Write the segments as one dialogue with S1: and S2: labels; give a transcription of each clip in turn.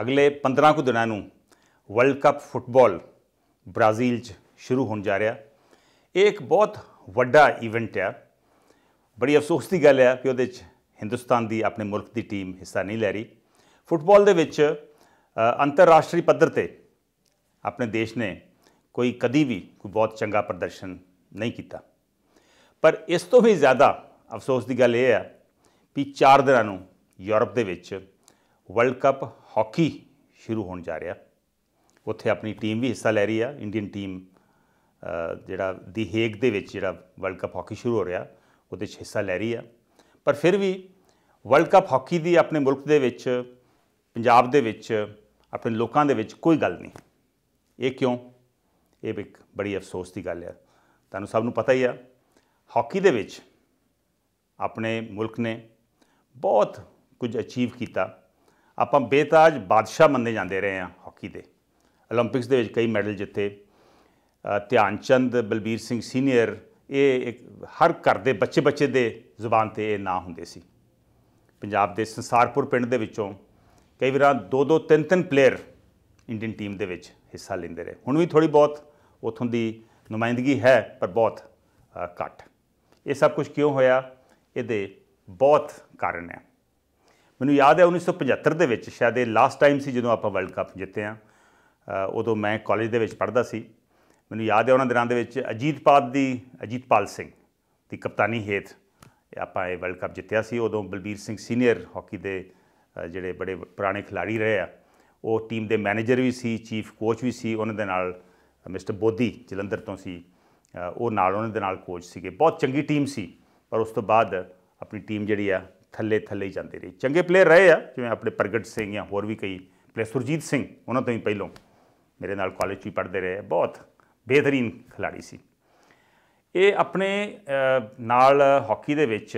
S1: ਅਗਲੇ 15 ਕੁ ਦਿਨਾਂ ਨੂੰ ਵਰਲਡ ਕੱਪ ਫੁੱਟਬਾਲ ਬ੍ਰਾਜ਼ੀਲ 'ਚ ਸ਼ੁਰੂ ਹੋਣ ਜਾ ਰਿਹਾ ਇਹ ਇੱਕ ਬਹੁਤ ਵੱਡਾ ਇਵੈਂਟ ਹੈ ਬੜੀ ਅਫਸੋਸ ਦੀ ਗੱਲ ਹੈ ਕਿ ਉਹਦੇ 'ਚ ਹਿੰਦੁਸਤਾਨ ਦੀ ਆਪਣੇ ਮੁਲਕ ਦੀ ਟੀਮ ਹਿੱਸਾ ਨਹੀਂ ਲੈ ਰਹੀ ਫੁੱਟਬਾਲ ਦੇ ਵਿੱਚ ਅੰਤਰਰਾਸ਼ਟਰੀ ਪੱਧਰ ਤੇ ਆਪਣੇ ਦੇਸ਼ ਨੇ ਕੋਈ ਕਦੀ ਵੀ ਕੋਈ ਬਹੁਤ ਚੰਗਾ ਪ੍ਰਦਰਸ਼ਨ ਨਹੀਂ ਕੀਤਾ ਪਰ ਇਸ ਤੋਂ ਵੀ ਜ਼ਿਆਦਾ ਅਫਸੋਸ ਦੀ ਗੱਲ ਇਹ ਹੈ ਕਿ 4 ਦਿਨਾਂ ਨੂੰ ਯੂਰਪ ਦੇ ਵਿੱਚ ਵਰਲਡ ਕੱਪ ਹਾਕੀ ਸ਼ੁਰੂ ਹੋਣ ਜਾ ਰਿਹਾ ਉੱਥੇ ਆਪਣੀ ਟੀਮ ਵੀ ਹਿੱਸਾ ਲੈ ਰਹੀ ਆ ਇੰਡੀਅਨ ਟੀਮ ਜਿਹੜਾ ਦੀ ਹੇਗ ਦੇ ਵਿੱਚ ਜਿਹੜਾ ਵਰਲਡ ਕੱਪ ਹਾਕੀ ਸ਼ੁਰੂ ਹੋ ਰਿਹਾ ਉਹਦੇ ਵਿੱਚ ਹਿੱਸਾ ਲੈ ਰਹੀ ਆ ਪਰ ਫਿਰ ਵੀ ਵਰਲਡ ਕੱਪ ਹਾਕੀ ਦੀ ਆਪਣੇ ਮੁਲਕ ਦੇ ਵਿੱਚ ਪੰਜਾਬ ਦੇ ਵਿੱਚ ਆਪਣੇ ਲੋਕਾਂ ਦੇ ਵਿੱਚ ਕੋਈ ਗੱਲ ਨਹੀਂ ਇਹ ਕਿਉਂ ਇਹ ਇੱਕ ਬੜੀ ਅਫਸੋਸ ਦੀ ਗੱਲ ਆ ਤੁਹਾਨੂੰ ਸਭ ਨੂੰ ਪਤਾ ਹੀ ਆ ਹਾਕੀ ਦੇ ਵਿੱਚ ਆਪਣੇ ਮੁਲਕ ਨੇ ਬਹੁਤ ਕੁਝ ਅਚੀਵ ਕੀਤਾ ਆਪਾਂ ਬੇਤਾਜ ਬਾਦਸ਼ਾਹ ਮੰਨੇ ਜਾਂਦੇ ਰਹੇ ਆ ਹਾਕੀ ਦੇ 올림픽ਸ ਦੇ ਵਿੱਚ ਕਈ ਮੈਡਲ ਜਿੱਤੇ ਧਿਆਨ ਚੰਦ ਬਲਬੀਰ ਸਿੰਘ ਸੀਨੀਅਰ ਇਹ ਇੱਕ ਹਰ ਘਰ ਦੇ ਬੱਚੇ ਬੱਚੇ ਦੇ ਜ਼ੁਬਾਨ ਤੇ ਇਹ ਨਾਂ ਹੁੰਦੇ ਸੀ ਪੰਜਾਬ ਦੇ ਸੰਸਾਰਪੁਰ ਪਿੰਡ ਦੇ ਵਿੱਚੋਂ ਕਈ ਵਾਰ ਦੋ ਦੋ ਤਿੰਨ ਤਿੰਨ ਪਲੇਅਰ ਇੰਡੀਅਨ ਟੀਮ ਦੇ ਵਿੱਚ ਹਿੱਸਾ ਲੈਂਦੇ ਰਹੇ ਹੁਣ ਵੀ ਥੋੜੀ ਬਹੁਤ ਉਥੋਂ ਦੀ ਨੁਮਾਇੰਦਗੀ ਹੈ ਪਰ ਬਹੁਤ ਘੱਟ ਇਹ ਸਭ ਕੁਝ ਕਿਉਂ ਹੋਇਆ ਇਹਦੇ ਬਹੁਤ ਕਾਰਨ ਹੈ ਮੈਨੂੰ ਯਾਦ ਹੈ 1975 ਦੇ ਵਿੱਚ ਸ਼ਾਇਦ ਇਹ ਲਾਸਟ ਟਾਈਮ ਸੀ ਜਦੋਂ ਆਪਾਂ ਵਰਲਡ ਕੱਪ ਜਿੱਤੇ ਆ ਉਦੋਂ ਮੈਂ ਕਾਲਜ ਦੇ ਵਿੱਚ ਪੜ੍ਹਦਾ ਸੀ ਮੈਨੂੰ ਯਾਦ ਹੈ ਉਹਨਾਂ ਦਿਨਾਂ ਦੇ ਵਿੱਚ ਅਜੀਤਪਾਲ ਦੀ ਅਜੀਤਪਾਲ ਸਿੰਘ ਦੀ ਕਪਤਾਨੀ ਹੇਠ ਆਪਾਂ ਇਹ ਵਰਲਡ ਕੱਪ ਜਿੱਤਿਆ ਸੀ ਉਦੋਂ ਬਲਬੀਰ ਸਿੰਘ ਸੀਨੀਅਰ ਹਾਕੀ ਦੇ ਜਿਹੜੇ ਬੜੇ ਪੁਰਾਣੇ ਖਿਡਾਰੀ ਰਹੇ ਆ ਉਹ ਟੀਮ ਦੇ ਮੈਨੇਜਰ ਵੀ ਸੀ ਚੀਫ ਕੋਚ ਵੀ ਸੀ ਉਹਨਾਂ ਦੇ ਨਾਲ ਮਿਸਟਰ ਬੋਦੀ ਜਲੰਧਰ ਤੋਂ ਸੀ ਉਹ ਨਾਲ ਉਹਨਾਂ ਦੇ ਨਾਲ ਕੋਚ ਸੀਗੇ ਬਹੁਤ ਚੰਗੀ ਟੀਮ ਸੀ ਪਰ ਉਸ ਤੋਂ ਬਾਅਦ ਆਪਣੀ ਟੀਮ ਜਿਹੜੀ ਆ ਥੱਲੇ ਥੱਲੇ ਹੀ ਜਾਂਦੇ ਰਹੇ ਚੰਗੇ ਪਲੇਅਰ ਰਹੇ ਆ ਜਿਵੇਂ ਆਪਣੇ ਪ੍ਰਗਟ ਸਿੰਘ ਜਾਂ ਹੋਰ ਵੀ ਕਈ ਪਲੇਅਰ ਸੁਰਜੀਤ ਸਿੰਘ ਉਹਨਾਂ ਤੋਂ ਹੀ ਪਹਿਲਾਂ ਮੇਰੇ ਨਾਲ ਕਾਲਜ 'ਚ ਹੀ ਪੜ੍ਹਦੇ ਰਹੇ ਬਹੁਤ ਬਿਹਤਰੀਨ ਖਿਡਾਰੀ ਸੀ ਇਹ ਆਪਣੇ ਨਾਲ ਹਾਕੀ ਦੇ ਵਿੱਚ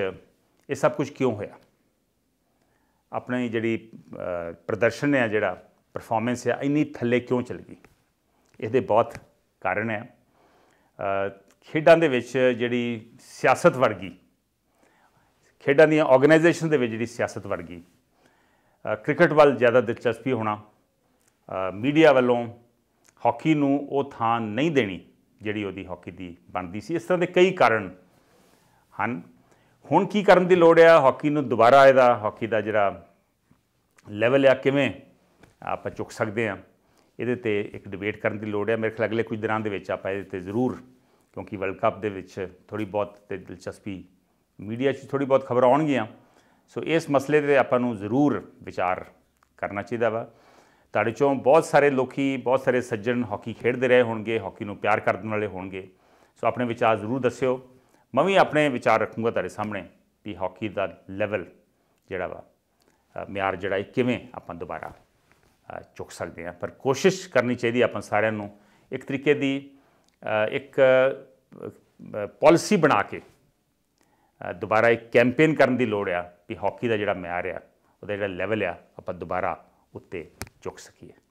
S1: ਇਹ ਸਭ ਕੁਝ ਕਿਉਂ ਹੋਇਆ ਆਪਣੀ ਜਿਹੜੀ ਪ੍ਰਦਰਸ਼ਨ ਹੈ ਜਿਹੜਾ ਪਰਫਾਰਮੈਂਸ ਹੈ ਇੰਨੀ ਥੱਲੇ ਕਿਉਂ ਚਲ ਗਈ ਇਹਦੇ ਬਹੁਤ ਕਾਰਨ ਹੈ ਖੇਡਾਂ ਦੇ ਵਿੱਚ ਜਿਹੜੀ ਸਿਆਸਤ ਵਰਗੀ ਖੇਡਾਂ ਦੀਆਂ ਆਰਗੇਨਾਈਜੇਸ਼ਨ ਦੇ ਵਿੱਚ ਜਿਹੜੀ ਸਿਆਸਤ ਵੜ ਗਈ ਕ੍ਰਿਕਟ ਵੱਲ ਜ਼ਿਆਦਾ ਦਿਲਚਸਪੀ ਹੋਣਾ ਮੀਡੀਆ ਵੱਲੋਂ ਹਾਕੀ ਨੂੰ ਉਹ ਥਾਂ ਨਹੀਂ ਦੇਣੀ ਜਿਹੜੀ ਉਹਦੀ ਹਾਕੀ ਦੀ ਬਣਦੀ ਸੀ ਇਸ ਤਰ੍ਹਾਂ ਦੇ ਕਈ ਕਾਰਨ ਹਨ ਹੁਣ ਕੀ ਕਰਨ ਦੀ ਲੋੜ ਆ ਹਾਕੀ ਨੂੰ ਦੁਬਾਰਾ ਇਹਦਾ ਹਾਕੀ ਦਾ ਜਿਹੜਾ ਲੈਵਲ ਆ ਕਿਵੇਂ ਆਪਾਂ ਚੁੱਕ ਸਕਦੇ ਆ ਇਹਦੇ ਤੇ ਇੱਕ ਡਿਬੇਟ ਕਰਨ ਦੀ ਲੋੜ ਆ ਮੇਰੇ ਖਿਆਲ ਅਗਲੇ ਕੁਝ ਦਿਨਾਂ ਦੇ ਵਿੱਚ ਆਪਾਂ ਇਹਦੇ ਤੇ ਜ਼ਰੂਰ ਕਿਉਂਕਿ ਵਰਲਡ ਕੱਪ ਦੇ ਵਿੱਚ ਥੋੜੀ ਬਹੁਤ ਤੇ ਦਿਲਚਸਪੀ ਮੀਡੀਆ 'ਚ ਥੋੜੀ ਬਹੁਤ ਖਬਰ ਆਉਣਗੀਆਂ ਸੋ ਇਸ ਮਸਲੇ ਤੇ ਆਪਾਂ ਨੂੰ ਜ਼ਰੂਰ ਵਿਚਾਰ ਕਰਨਾ ਚਾਹੀਦਾ ਵਾ ਤੁਹਾਡੇ ਚੋਂ ਬਹੁਤ ਸਾਰੇ ਲੋਕੀ ਬਹੁਤ ਸਾਰੇ ਸੱਜਣ ਹਾਕੀ ਖੇਡਦੇ ਰਹੇ ਹੋਣਗੇ ਹਾਕੀ ਨੂੰ ਪਿਆਰ ਕਰਨ ਵਾਲੇ ਹੋਣਗੇ ਸੋ ਆਪਣੇ ਵਿਚਾਰ ਜ਼ਰੂਰ ਦੱਸਿਓ ਮੈਂ ਵੀ ਆਪਣੇ ਵਿਚਾਰ ਰੱਖੂੰਗਾ ਤੁਹਾਡੇ ਸਾਹਮਣੇ ਵੀ ਹਾਕੀ ਦਾ ਲੈਵਲ ਜਿਹੜਾ ਵਾ ਮਿਆਰ ਜਿਹੜਾ ਇਹ ਕਿਵੇਂ ਆਪਾਂ ਦੁਬਾਰਾ ਚੁੱਕ ਸਕਦੇ ਆ ਪਰ ਕੋਸ਼ਿਸ਼ ਕਰਨੀ ਚਾਹੀਦੀ ਆਪਾਂ ਸਾਰਿਆਂ ਨੂੰ ਇੱਕ ਤਰੀਕੇ ਦੀ ਇੱਕ ਪਾਲਿਸੀ ਬਣਾ ਕੇ ਦੁਬਾਰਾ ਇੱਕ ਕੈਂਪੇਨ ਕਰਨ ਦੀ ਲੋੜ ਆ ਵੀ ਹਾਕੀ ਦਾ ਜਿਹੜਾ ਮਿਆਰ ਆ ਉਹਦਾ ਜਿਹੜਾ ਲੈਵਲ ਆ ਆਪਾਂ ਦੁਬਾਰਾ ਉੱਤੇ ਚੁੱਕ ਸਕੀਏ